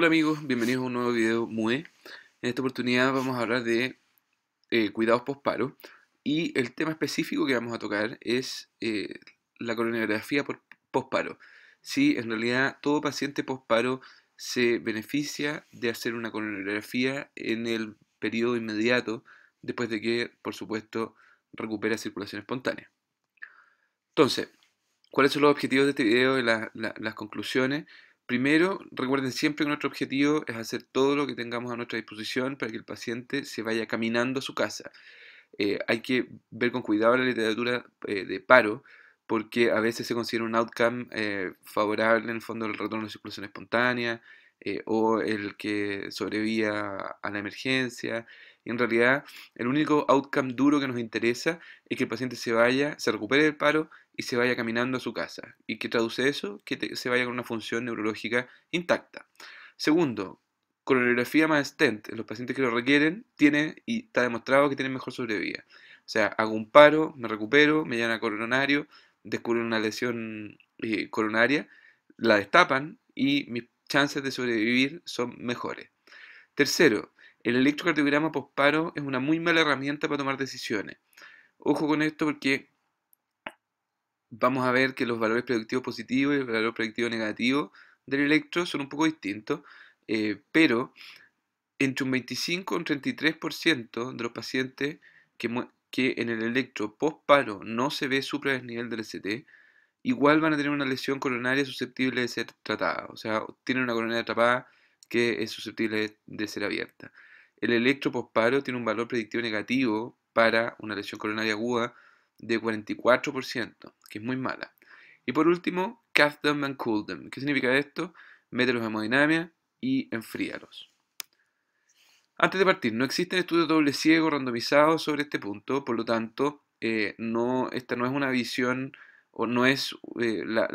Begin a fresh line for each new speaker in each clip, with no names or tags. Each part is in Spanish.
Hola amigos, bienvenidos a un nuevo video MUE. En esta oportunidad vamos a hablar de eh, cuidados postparo y el tema específico que vamos a tocar es eh, la coronografía postparo. Si en realidad todo paciente postparo se beneficia de hacer una coronografía en el periodo inmediato después de que, por supuesto, recupera circulación espontánea. Entonces, ¿cuáles son los objetivos de este video y las conclusiones? Primero, recuerden siempre que nuestro objetivo es hacer todo lo que tengamos a nuestra disposición para que el paciente se vaya caminando a su casa. Eh, hay que ver con cuidado la literatura eh, de paro porque a veces se considera un outcome eh, favorable en el fondo del retorno de circulación espontánea o el que sobrevía a la emergencia en realidad, el único outcome duro que nos interesa es que el paciente se vaya, se recupere del paro y se vaya caminando a su casa. ¿Y qué traduce eso? Que se vaya con una función neurológica intacta. Segundo, coronografía más stent. Los pacientes que lo requieren tienen y está demostrado que tienen mejor sobrevida. O sea, hago un paro, me recupero, me llevan a coronario, descubren una lesión eh, coronaria, la destapan y mis chances de sobrevivir son mejores. Tercero, el electrocardiograma posparo es una muy mala herramienta para tomar decisiones. Ojo con esto porque vamos a ver que los valores predictivos positivos y el valor predictivo negativo del electro son un poco distintos, eh, pero entre un 25 y un 33% de los pacientes que, en el electro post no se ve nivel del ST, igual van a tener una lesión coronaria susceptible de ser tratada. O sea, tienen una coronaria atrapada que es susceptible de ser abierta el electro tiene un valor predictivo negativo para una lesión coronaria aguda de 44%, que es muy mala. Y por último, calf them and cool them. ¿Qué significa esto? Mételos los hemodinamia y enfríalos. Antes de partir, no existen estudios doble ciego randomizados sobre este punto, por lo tanto, eh, esta no es una visión o no es eh, la,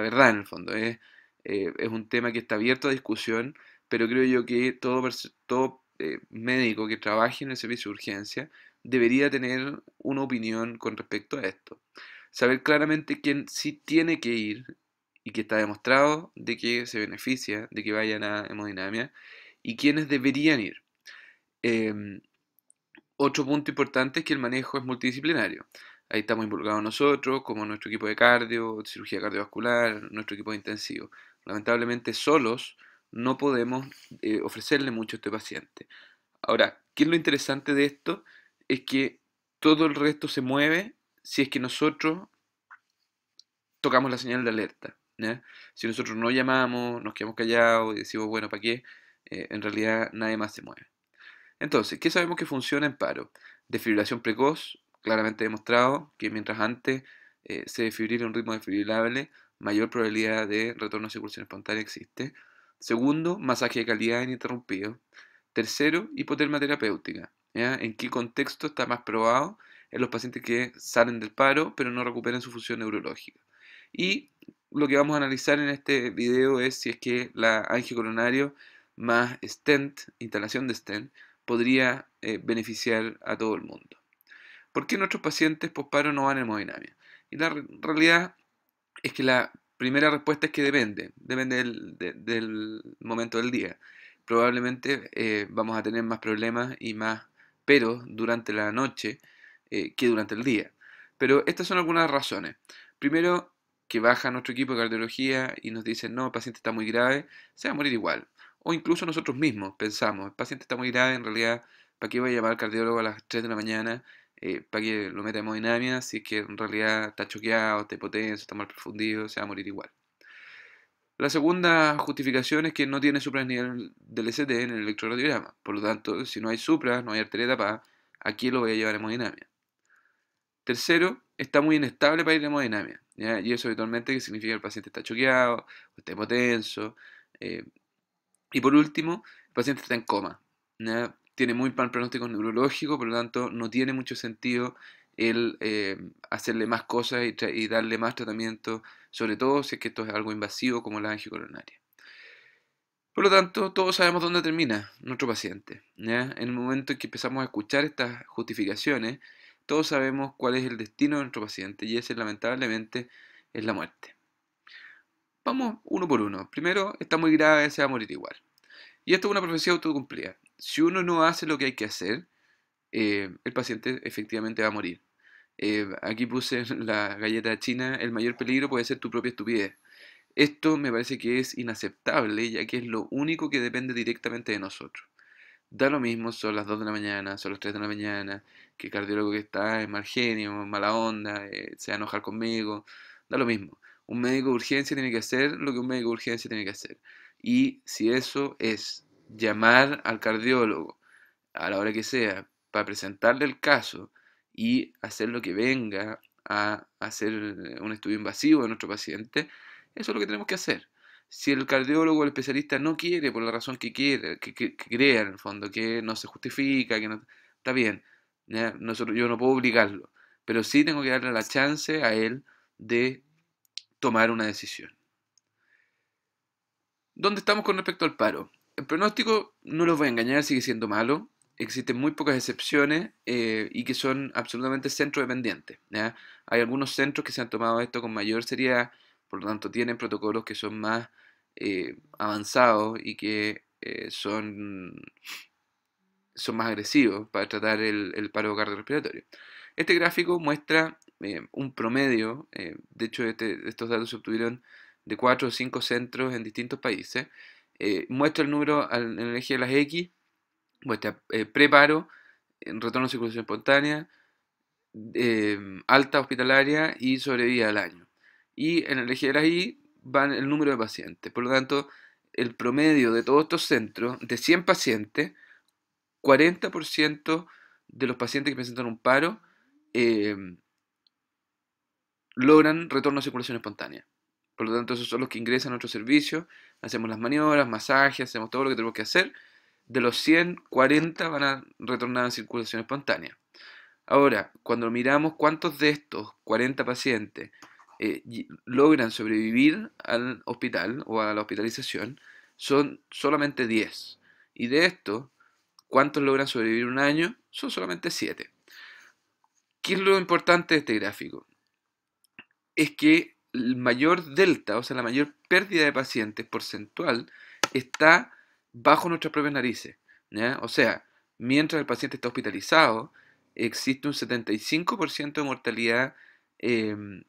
verdad en el fondo. Es, eh, es un tema que está abierto a discusión, pero creo yo que todo, todo eh, médico que trabaje en el servicio de urgencia debería tener una opinión con respecto a esto. Saber claramente quién sí tiene que ir y que está demostrado de que se beneficia, de que vayan a hemodinamia, y quiénes deberían ir. Em, otro punto importante es que el manejo es multidisciplinario. Ahí estamos involucrados nosotros, como nuestro equipo de cardio, cirugía cardiovascular, nuestro equipo de intensivo. Lamentablemente solos no podemos eh, ofrecerle mucho a este paciente. Ahora, ¿qué es lo interesante de esto? Es que todo el resto se mueve si es que nosotros tocamos la señal de alerta. Si nosotros no llamamos, nos quedamos callados y decimos, bueno, ¿para qué? Eh, en realidad nadie más se mueve. Entonces, ¿qué sabemos que funciona en paro? Defibrilación precoz, claramente demostrado que mientras antes eh, se defibrila un ritmo desfibrilable, mayor probabilidad de retorno a circulación espontánea existe. Segundo, masaje de calidad ininterrumpido. Tercero, hipotermia terapéutica. ¿En qué contexto está más probado? En los pacientes que salen del paro pero no recuperan su función neurológica. Y lo que vamos a analizar en este video es si es que la coronario más stent, instalación de stent, podría eh, beneficiar a todo el mundo. ¿Por qué nuestros pacientes posparo no van a hemodinamia? Y la realidad es que la primera respuesta es que depende, depende del, momento del día. Probablemente eh, vamos a tener más problemas y más peros durante la noche eh, que durante el día. Pero estas son algunas razones. Primero, que baja nuestro equipo de cardiología y nos dice, no, el paciente está muy grave, se va a morir igual. O incluso nosotros mismos pensamos, el paciente está muy grave, en realidad, ¿para qué voy a llamar al cardiólogo a las 3 de la mañana eh, para que lo meta en hemodinamia, si es que en realidad está choqueado, está hipotenso, está mal profundido, se va a morir igual. La segunda justificación es que no tiene supras nivel del ST e en el electrocardiograma. Por lo tanto, si no hay supras, no hay arteria tapada, aquí lo voy a llevar a hemodinamia. Tercero, está muy inestable para ir a hemodinamia. Y eso habitualmente significa que el paciente está choqueado, está hipotenso. Eh, y por último, el paciente está en coma tiene muy mal pronóstico neurológico, por lo tanto no tiene mucho sentido el eh, hacerle más cosas y, darle más tratamiento, sobre todo si es que esto es algo invasivo como la angiocoronaria. Por lo tanto, todos sabemos dónde termina nuestro paciente. En el momento en que empezamos a escuchar estas justificaciones, todos sabemos cuál es el destino de nuestro paciente y ese lamentablemente es la muerte. Vamos uno por uno. Primero, está muy grave, se va a morir igual. Y esto es una profecía autocumplida si uno no hace lo que hay que hacer, eh, el paciente efectivamente va a morir. Eh, aquí puse la galleta china, el mayor peligro puede ser tu propia estupidez. Esto me parece que es inaceptable, ya que es lo único que depende directamente de nosotros. Da lo mismo, son las 2 de la mañana, son las 3 de la mañana, que el cardiólogo que está es mal genio, mala onda, eh, se va a enojar conmigo, da lo mismo. Un médico de urgencia tiene que hacer lo que un médico de urgencia tiene que hacer. Y si eso es llamar al cardiólogo a la hora que sea para presentarle el caso y hacer lo que venga a hacer eh, un estudio invasivo de nuestro paciente, eso es lo que tenemos que hacer. Si el cardiólogo o el especialista no quiere, por la razón que quiere, que, crea en el fondo, que no se justifica, que no, está bien, yo no puedo obligarlo, pero sí tengo que darle la chance a él de tomar una decisión. ¿Dónde estamos con respecto al paro? el pronóstico, no los voy a engañar, sigue siendo malo. Existen muy pocas excepciones eh, y que son absolutamente centro dependientes. Hay algunos centros que se han tomado esto con mayor seriedad, por lo tanto tienen protocolos que son más eh, avanzados y que eh, son, son más agresivos para tratar el, el paro cardiorrespiratorio. Este gráfico muestra un promedio, de hecho este, estos datos se obtuvieron de cuatro o cinco centros en distintos países, eh, muestra el número en el eje de las X, muestra eh, preparo, retorno a circulación espontánea, em, alta hospitalaria y sobrevida al año. Y en el eje de las Y van el número de pacientes. Por lo tanto, el promedio de todos estos centros, de 100 pacientes, 40% de los pacientes que presentan un paro em, logran retorno a circulación espontánea. Por lo tanto, esos son los que ingresan a nuestro servicio hacemos las maniobras, masajes, hacemos todo lo que tenemos que hacer. De los 100, 40 van a retornar a circulación espontánea. Ahora, cuando miramos cuántos de estos 40 pacientes eh, logran sobrevivir al hospital o a la hospitalización, son solamente 10. Y de estos, ¿cuántos logran sobrevivir un año? Son solamente 7. ¿Qué es lo importante de este gráfico? Es que el mayor delta, o sea, la mayor pérdida de pacientes porcentual está bajo nuestras propias narices. O sea, mientras el paciente está hospitalizado, existe un 75% de mortalidad em,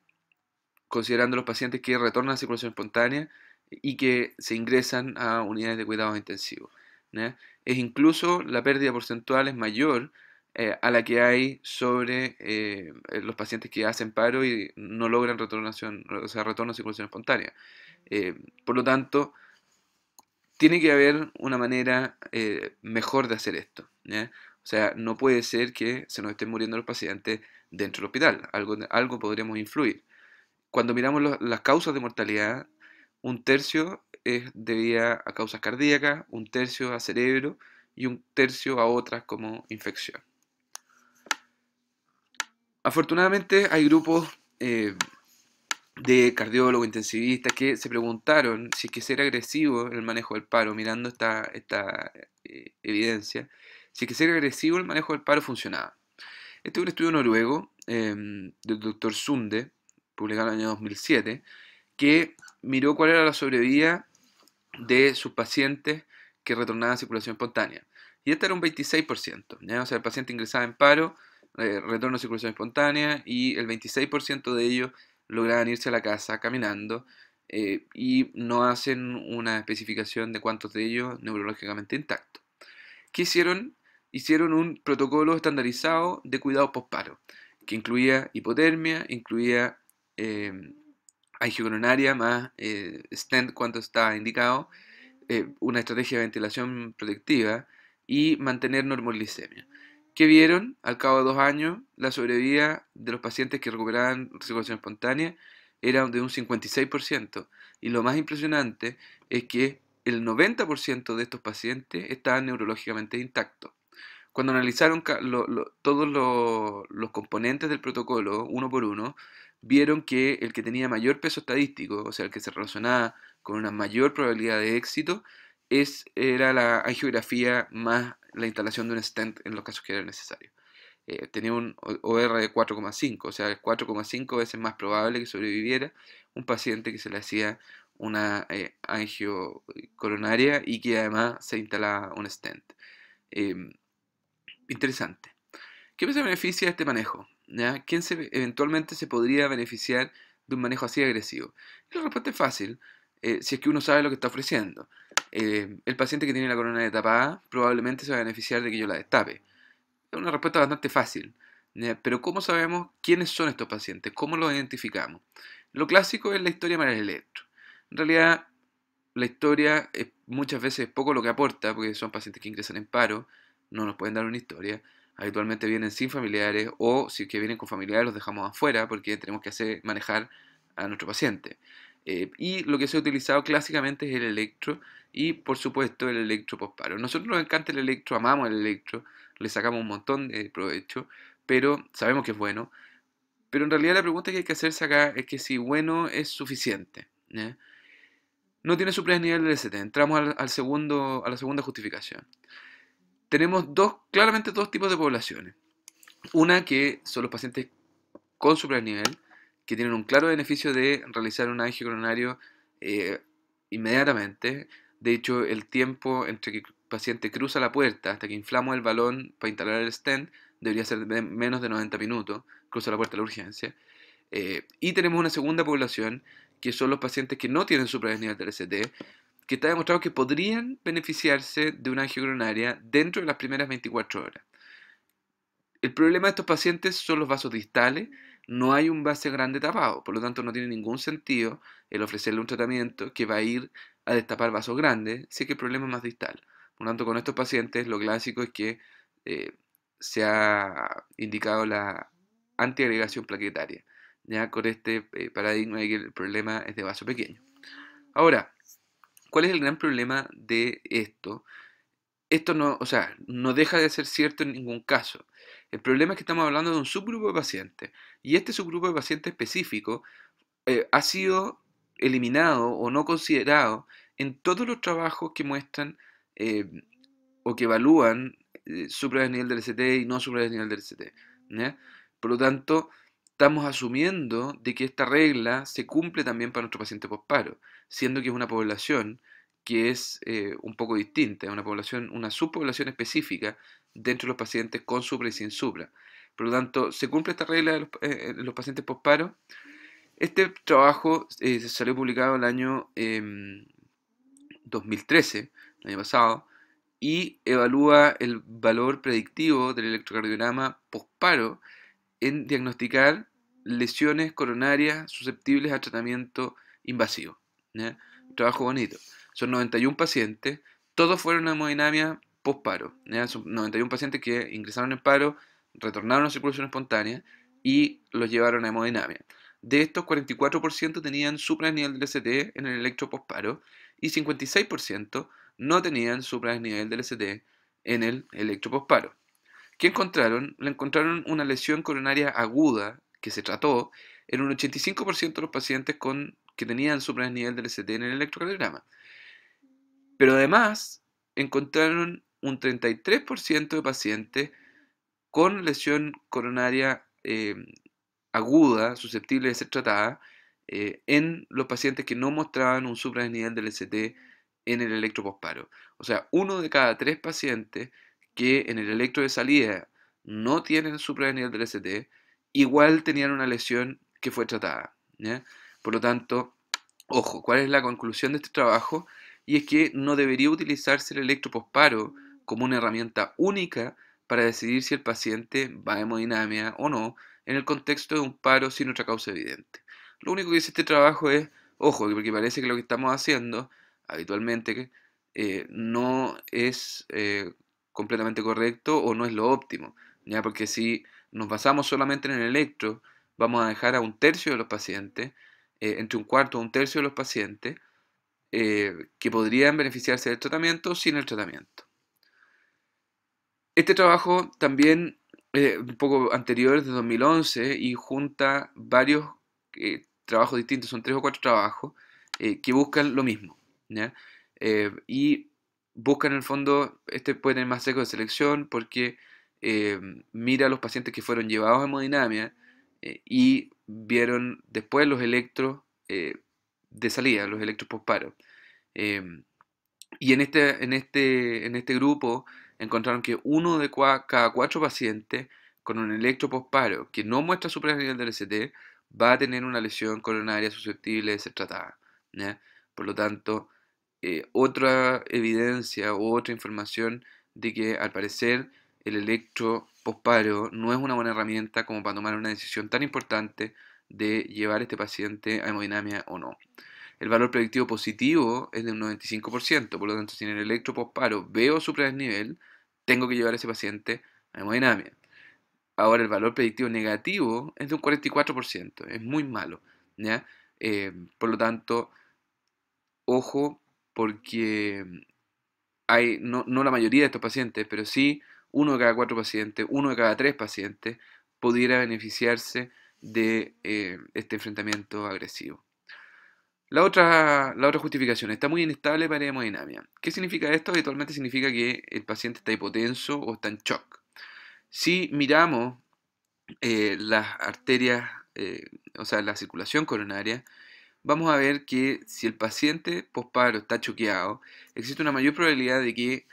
considerando los pacientes que retornan a circulación espontánea y que se ingresan a unidades de cuidados intensivos. Es incluso la pérdida porcentual es mayor eh, a la que hay sobre eh, eh, los pacientes que hacen paro y no logran o sea, retorno a circulación espontánea. por lo tanto, tiene que haber una manera mejor de hacer esto. O sea, no puede ser que se nos estén muriendo los pacientes dentro del hospital. Algo, algo podríamos influir. Cuando miramos las causas de mortalidad, un tercio es debido a causas cardíacas, un tercio a cerebro y un tercio a otras como infección. Afortunadamente hay grupos eh, de cardiólogos intensivistas que se preguntaron si es que ser agresivo el manejo del paro, mirando esta, esta eh, evidencia, si es que ser agresivo el manejo del paro funcionaba. Este es un estudio noruego em, del doctor Sunde, publicado en el año 2007, que miró cuál era la sobrevida de sus pacientes que retornaban a circulación espontánea. Y este era un 26%. O sea, el paciente ingresaba en paro, retorno a circulación espontánea y el 26% de ellos lograban irse a la casa caminando eh, y no hacen una especificación de cuántos de ellos neurológicamente intactos. ¿Qué hicieron? Hicieron un protocolo estandarizado de cuidado postparo, que incluía hipotermia, incluía eh, más eh, stent cuando está indicado, eh, una estrategia de ventilación protectiva y mantener normoglicemia. ¿Qué vieron al cabo de dos años la sobrevida de los pacientes que recuperaban circulación espontánea era de un 56%. Y lo más impresionante es que el 90% de estos pacientes estaban neurológicamente intactos. Cuando analizaron todos los componentes del protocolo, uno por uno, vieron que el que tenía mayor peso estadístico, o sea, el que se relacionaba con una mayor probabilidad de éxito, es, era la angiografía más la instalación de un stent en los casos que era necesario. Eh, tenía un OR de 4,5, o sea, 4,5 veces más probable que sobreviviera un paciente que se le hacía una eh, angiocoronaria angio coronaria y que además se instalaba un stent. Em, interesante. ¿Qué se beneficia de este manejo? ¿Quién se, eventualmente se podría beneficiar de un manejo así agresivo? la respuesta es fácil, eh, si es que uno sabe lo que está ofreciendo. Eh, el paciente que tiene la corona destapada probablemente se va a beneficiar de que yo la destape. Es una respuesta bastante fácil. Pero ¿cómo sabemos quiénes son estos pacientes? ¿Cómo los identificamos? Lo clásico es la historia de Electro. En realidad, la historia muchas veces es poco lo que aporta, porque son pacientes que ingresan en paro, no nos pueden dar una historia. Habitualmente vienen sin familiares o si es que vienen con familiares los dejamos afuera porque tenemos que hacer manejar a nuestro paciente. Eh, y lo que se ha utilizado clásicamente es el electro y por supuesto el electro postparo. Nosotros nos encanta el electro, amamos el electro, le sacamos un montón de provecho, pero sabemos que es bueno. Pero en realidad la pregunta que hay que hacerse acá es que si bueno es suficiente. No tiene su nivel de ST. Entramos al, segundo, a la segunda justificación. Tenemos dos, claramente dos tipos de poblaciones. Una que son los pacientes con su nivel que tienen un claro beneficio de realizar un angio coronario eh, inmediatamente. De hecho, el tiempo entre que el paciente cruza la puerta hasta que inflamos el balón para instalar el stent debería ser de menos de 90 minutos, cruza la puerta de la urgencia. Eh, y tenemos una segunda población, que son los pacientes que no tienen supravenida del ST, que está demostrado que podrían beneficiarse de una angiocoronaria dentro de las primeras 24 horas. El problema de estos pacientes son los vasos distales, no hay un base grande tapado, por lo tanto no tiene ningún sentido el ofrecerle un tratamiento que va a ir a destapar vasos grandes, si que el problema es más distal. Por lo tanto, con estos pacientes lo clásico es que eh, se ha indicado la antiagregación plaquetaria, ya con este eh, paradigma de que el problema es de vaso pequeño. Ahora, ¿cuál es el gran problema de esto? Esto no, o sea, no deja de ser cierto en ningún caso. El problema es que estamos hablando de un subgrupo de pacientes y este subgrupo de pacientes específico eh, ha sido eliminado o no considerado en todos los trabajos que muestran eh, o que evalúan eh, nivel del ST y no nivel del ST. Por lo tanto, estamos asumiendo de que esta regla se cumple también para nuestro paciente postparo, siendo que es una población que es eh, un poco distinta, es una población, una subpoblación específica dentro de los pacientes con supra y sin supra. Por lo tanto, se cumple esta regla de los, eh, eh, pacientes postparo. Este trabajo eh, salió publicado el año 2013, em, el año pasado, y evalúa el valor predictivo del electrocardiograma postparo en diagnosticar lesiones coronarias susceptibles a tratamiento invasivo. Trabajo bonito. Son 91 pacientes, todos fueron a hemodinamia Posparo. Eran 91 pacientes que ingresaron en paro, retornaron a circulación espontánea y los llevaron a hemodinamia. De estos, 44% tenían nivel del ST en el electro y 56% no tenían nivel del ST en el electro ¿Qué encontraron? Le encontraron una lesión coronaria aguda que se trató en un 85% de los pacientes con, que tenían nivel del ST en el electrocardiograma. Pero además encontraron un 33% de pacientes con lesión coronaria eh, aguda, susceptible de ser tratada, eh, en los pacientes que no mostraban un supranivel del ST en el electroposparo. O sea, uno de cada tres pacientes que en el electro de salida no tienen supranivel del ST, igual tenían una lesión que fue tratada. Por lo tanto, ojo, ¿cuál es la conclusión de este trabajo? Y es que no debería utilizarse el electroposparo como una herramienta única para decidir si el paciente va a hemodinamia o no en el contexto de un paro sin otra causa evidente. Lo único que dice este trabajo es, ojo, porque parece que lo que estamos haciendo habitualmente eh, no es eh, completamente correcto o no es lo óptimo, ya porque si nos basamos solamente en el electro, vamos a dejar a un tercio de los pacientes, eh, entre un cuarto a un tercio de los pacientes, que podrían beneficiarse del tratamiento sin el tratamiento. Este trabajo también es eh, un poco anterior, de 2011, y junta varios eh, trabajos distintos, son tres o cuatro trabajos, eh, que buscan lo mismo. y buscan en el fondo, este puede tener más seco de selección porque mira a los pacientes que fueron llevados a hemodinamia y vieron después los electros de salida, los electros postparo. y en este, en, este, en este grupo encontraron que uno de cada cuatro pacientes con un electroposparo que no muestra su nivel del ST va a tener una lesión coronaria susceptible de ser tratada. Por lo tanto, eh, otra evidencia o otra información de que al parecer el electroposparo no es una buena herramienta como para tomar una decisión tan importante de llevar a este paciente a hemodinamia o no. El valor predictivo positivo es de un 95%, por lo tanto, si en el electroposparo veo su nivel tengo que llevar a ese paciente a hemodinamia. Ahora el valor predictivo negativo es de un 44%, es muy malo. Eh, por lo tanto, ojo, porque hay, no, no, la mayoría de estos pacientes, pero sí uno de cada cuatro pacientes, uno de cada tres pacientes pudiera beneficiarse de eh, este enfrentamiento agresivo. La otra, la otra justificación, está muy inestable para hemodinamia. ¿Qué significa esto? Habitualmente significa que el paciente está hipotenso o está en shock. Si miramos eh, las arterias, eh, o sea, la circulación coronaria, vamos a ver que si el paciente postparo está choqueado, existe una mayor probabilidad de que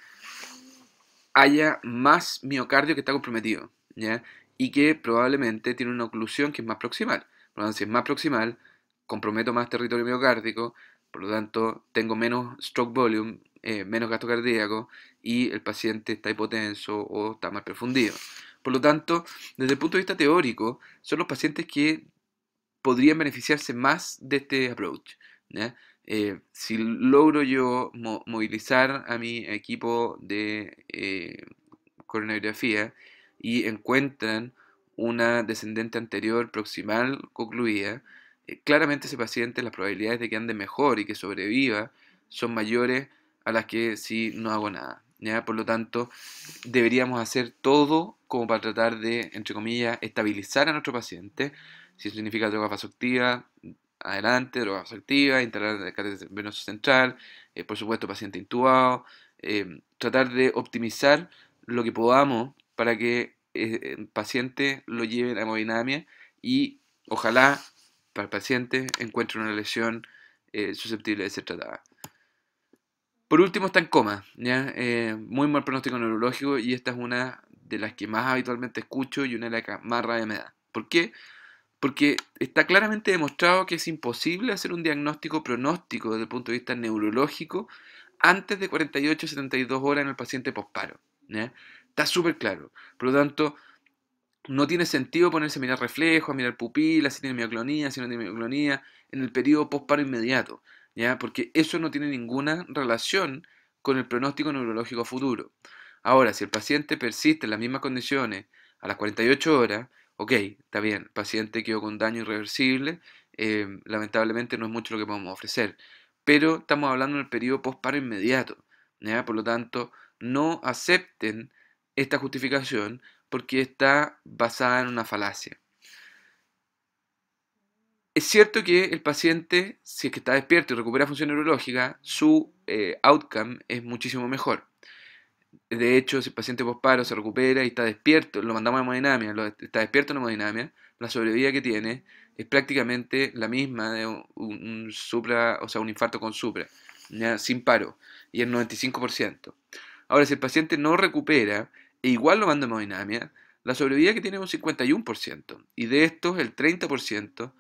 haya más miocardio que está comprometido, ¿ya? Y que probablemente tiene una oclusión que es más proximal. Por lo tanto, si es más proximal, comprometo más territorio miocárdico, por lo tanto tengo menos stroke volume, eh, menos gasto cardíaco y el paciente está hipotenso o está más profundido. Por lo tanto, desde el punto de vista teórico, son los pacientes que podrían beneficiarse más de este approach. Eh, si logro yo movilizar a mi equipo de eh, y encuentran una descendente anterior proximal concluida, eh, claramente ese paciente las probabilidades de que ande mejor y que sobreviva son mayores a las que si no hago nada. ¿ya? Por lo tanto, deberíamos hacer todo como para tratar de, entre comillas, estabilizar a nuestro paciente. Si significa droga vasoactiva, adelante, droga vasoactiva, instalar el catéter venoso central, eh, por supuesto, paciente intubado, eh, tratar de optimizar lo que podamos para que el paciente lo lleve a hemodinamia y ojalá para el paciente encuentra una lesión eh, susceptible de ser tratada. Por último está en coma, eh, muy mal pronóstico neurológico y esta es una de las que más habitualmente escucho y una de las que más rabia me da. ¿Por qué? Porque está claramente demostrado que es imposible hacer un diagnóstico pronóstico desde el punto de vista neurológico antes de 48 72 horas en el paciente posparo. Está súper claro. Por lo tanto, no tiene sentido ponerse a mirar reflejos, a mirar pupilas, si tiene mioclonía, si no tiene mioclonía, en el periodo postparo inmediato, ¿ya? Porque eso no tiene ninguna relación con el pronóstico neurológico futuro. Ahora, si el paciente persiste en las mismas condiciones a las 48 horas, ok, está bien, el paciente quedó con daño irreversible, em, lamentablemente no es mucho lo que podemos ofrecer, pero estamos hablando del periodo postparo inmediato, ¿ya? Por lo tanto, no acepten esta justificación porque está basada en una falacia. Es cierto que el paciente, si es que está despierto y recupera función neurológica, su eh, outcome es muchísimo mejor. De hecho, si el paciente posparo se recupera y está despierto, lo mandamos a hemodinamia, está despierto en hemodinamia, la sobrevida que tiene es prácticamente la misma de un, supra, o sea, un infarto con supra, sin paro, y el 95%. Ahora, si el paciente no recupera e igual lo mando hemodinamia, la sobrevida que tiene es un 51%, y de estos el 30%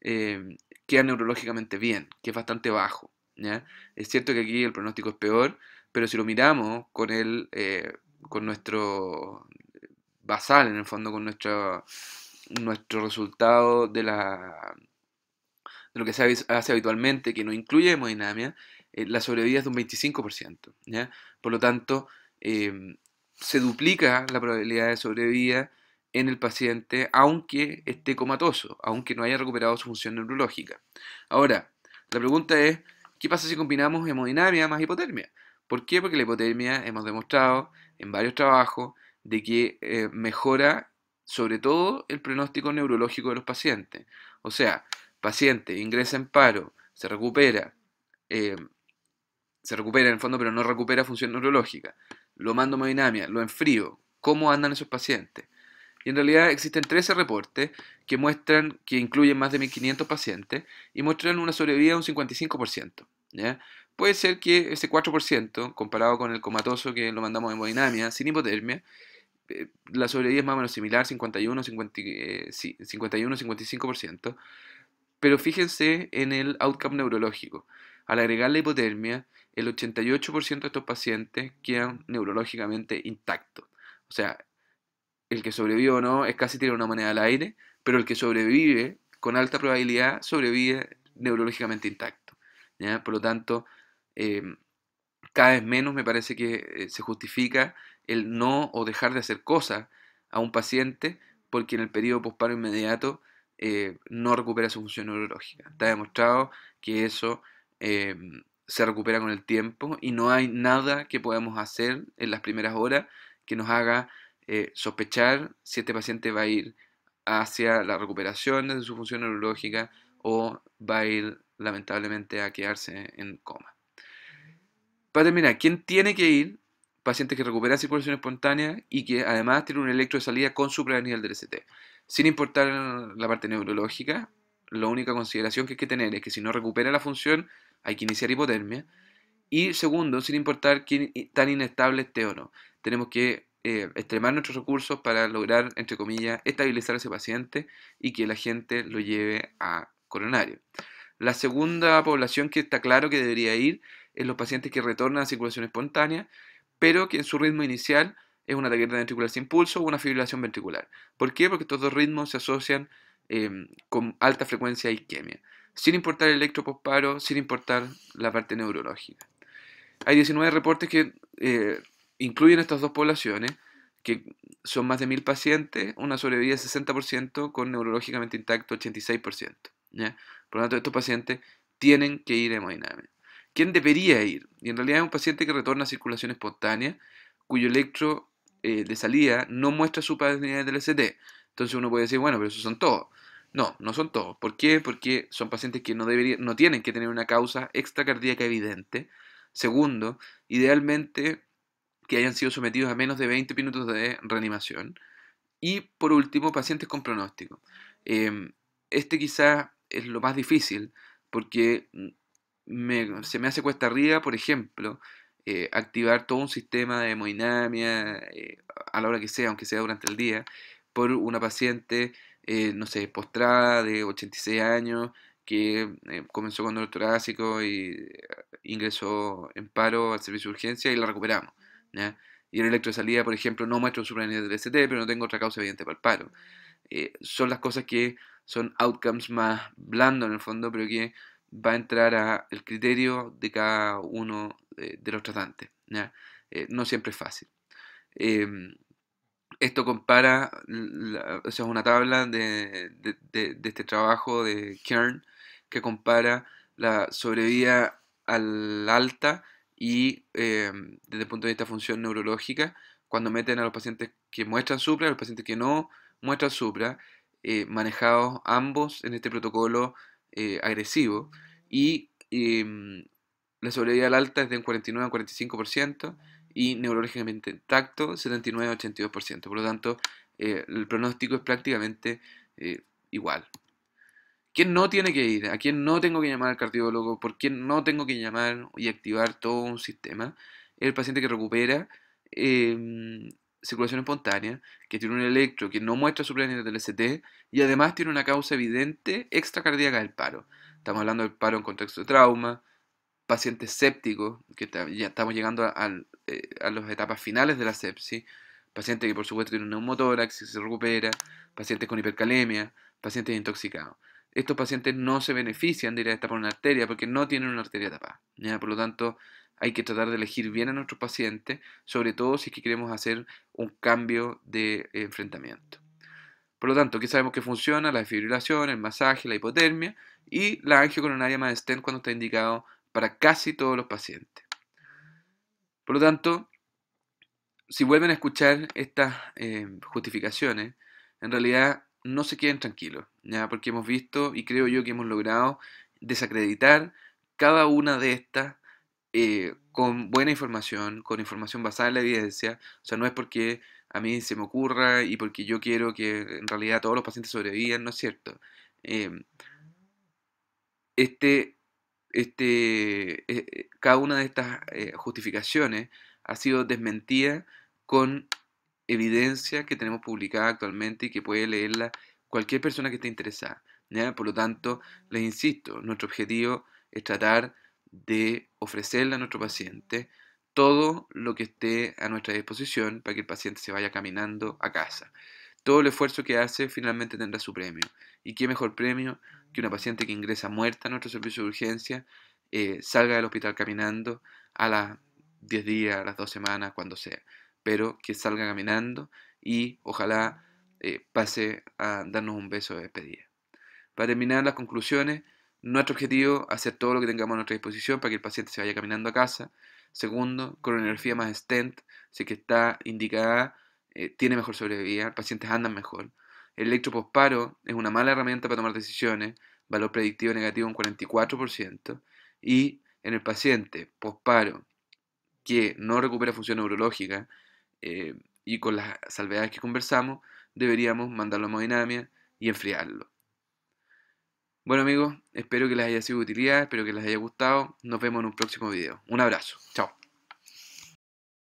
eh, queda neurológicamente bien, que es bastante bajo. Es cierto que aquí el pronóstico es peor, pero si lo miramos con, el, eh, con nuestro basal, en el fondo, con nuestro, nuestro resultado de, la, lo que se hace habitualmente, que no incluye hemodinamia, eh, la sobrevida es de un 25%. Por lo tanto, eh, se duplica la probabilidad de sobrevida en el paciente, aunque esté comatoso, aunque no haya recuperado su función neurológica. Ahora, la pregunta es, ¿qué pasa si combinamos hemodinamia más hipotermia? ¿Por qué? Porque la hipotermia hemos demostrado en varios trabajos de que eh, mejora sobre todo el pronóstico neurológico de los pacientes. O sea, paciente ingresa en paro, se recupera, eh, se recupera en el fondo, pero no recupera función neurológica lo mando a hemodinamia, lo enfrío, cómo andan esos pacientes. Y en realidad existen 13 reportes que muestran, que incluyen más de 1.500 pacientes y muestran una sobrevida de un 55%. Puede ser que ese 4%, comparado con el comatoso que lo mandamos en hemodinamia, sin hipotermia, eh, la sobrevida es más o menos similar, 51, 51 55%. Pero fíjense en el outcome neurológico. Al agregar la hipotermia, el 88% de estos pacientes quedan neurológicamente intactos. O sea, el que sobrevive o no es casi tiene una moneda al aire, pero el que sobrevive con alta probabilidad sobrevive neurológicamente intacto. Por lo tanto, em, cada vez menos me parece que eh, se justifica el no o dejar de hacer cosas a un paciente porque en el periodo posparo inmediato eh, no recupera su función neurológica. Está demostrado que eso em, se recupera con el tiempo y no hay nada que podamos hacer en las primeras horas que nos haga eh, sospechar si este paciente va a ir hacia la recuperación de su función neurológica o va a ir lamentablemente a quedarse en coma. Para terminar, ¿quién tiene que ir? Pacientes que recuperan circulación espontánea y que además tienen un electro de salida con supranivel del ST. Sin importar la parte neurológica, la única consideración que hay que tener es que si no recupera la función, hay que iniciar hipotermia. Y segundo, sin importar quién tan inestable esté o no, tenemos que eh, extremar nuestros recursos para lograr, entre comillas, estabilizar a ese paciente y que la gente lo lleve a coronario. La segunda población que está claro que debería ir es los pacientes que retornan a circulación espontánea, pero que en su ritmo inicial es una taquicardia ventricular sin pulso o una fibrilación ventricular. ¿Por qué? Porque estos dos ritmos se asocian em, con alta frecuencia de isquemia sin importar el electroposparo, sin importar la parte neurológica. Hay 19 reportes que eh, incluyen estas dos poblaciones, que son más de 1.000 pacientes, una sobrevida de 60% con neurológicamente intacto 86%. Por lo tanto, estos pacientes tienen que ir a hemodinamia. ¿Quién debería ir? Y en realidad es un paciente que retorna a circulación espontánea, cuyo electro eh, de salida no muestra su paternidad del ST. Entonces uno puede decir, bueno, pero esos son todos. No, no son todos. ¿Por qué? Porque son pacientes que no, deberían, no tienen que tener una causa extracardíaca evidente. Segundo, idealmente que hayan sido sometidos a menos de 20 minutos de reanimación. Y por último, pacientes con pronóstico. Em, este quizás es lo más difícil porque mm, se me hace cuesta arriba, por ejemplo, eh, activar todo un sistema de hemodinamia eh, a la hora que sea, aunque sea durante el día, por una paciente eh, no sé, postrada de 86 años, que eh, comenzó con dolor torácico y eh, ingresó en paro al servicio de urgencia y la recuperamos. Y en electro por ejemplo, no muestro supranivel del ST, pero no tengo otra causa evidente para el paro. son las cosas que son outcomes más blandos en el fondo, pero que va a entrar a el criterio de cada uno de, los tratantes. no siempre es fácil. Em, esto compara, o sea, es una tabla de, este trabajo de Kern que compara la sobrevida al alta y eh, desde el punto de vista de función neurológica, cuando meten a los pacientes que muestran supra, y a los pacientes que no muestran supra, eh, manejados ambos en este protocolo eh, agresivo, y em, la sobrevida al alta es de un 49 a un 45%, y neurológicamente intacto 79-82%. Por lo tanto, eh, el pronóstico es prácticamente eh, igual. ¿Quién no tiene que ir? ¿A quién no tengo que llamar al cardiólogo? ¿Por quién no tengo que llamar y activar todo un sistema? El paciente que recupera em, circulación espontánea, que tiene un electro que no muestra su planeta del ST y además tiene una causa evidente extracardíaca del paro. Estamos hablando del paro en contexto de trauma, pacientes sépticos, que ya estamos llegando al eh, a las etapas finales de la e sepsis, pacientes que por supuesto tienen un neumotórax, y se recupera, pacientes con hipercalemia, pacientes intoxicados. Estos pacientes no se benefician de ir a una arteria porque no tienen una arteria tapada. Por lo tanto, hay que tratar de elegir bien a nuestros pacientes, sobre todo si es que queremos hacer un cambio de enfrentamiento. Por lo tanto, aquí sabemos que funciona la desfibrilación, el masaje, la hipotermia y la angiocoronaria más estén cuando está indicado para casi todos los pacientes. Por lo tanto, si vuelven a escuchar estas eh, justificaciones, en realidad no se queden tranquilos, ¿ya? porque hemos visto y creo yo que hemos logrado desacreditar cada una de estas eh, con buena información, con información basada en la evidencia. O sea, no es porque a mí se me ocurra y porque yo quiero que en realidad todos los pacientes sobrevivan, no es cierto. Eh, este este, eh, eh, cada una de estas eh, justificaciones ha sido desmentida con evidencia que tenemos publicada actualmente y que puede leerla cualquier persona que esté interesada. Por lo tanto, les insisto, nuestro objetivo es tratar de ofrecerle a nuestro paciente todo lo que esté a nuestra disposición para que el paciente se vaya caminando a casa. Todo el esfuerzo que hace finalmente tendrá su premio. ¿Y qué mejor premio que una paciente que ingresa muerta a nuestro servicio de urgencia eh, salga del hospital caminando a las 10 días, a las 2 semanas, cuando sea, pero que salga caminando y ojalá eh, pase a darnos un beso de despedida. Para terminar las conclusiones, nuestro objetivo es hacer todo lo que tengamos a nuestra disposición para que el paciente se vaya caminando a casa. Segundo, coronografía más stent, si que está indicada, eh, tiene mejor sobrevida, los pacientes andan mejor. El electroposparo es una mala herramienta para tomar decisiones, valor predictivo negativo en 44%, y en el paciente posparo que no recupera función neurológica eh, y con las salvedades que conversamos, deberíamos mandarlo a hemodinamia y enfriarlo. Bueno amigos, espero que les haya sido de utilidad, espero que les haya gustado. Nos vemos en un próximo video. Un abrazo. Chao.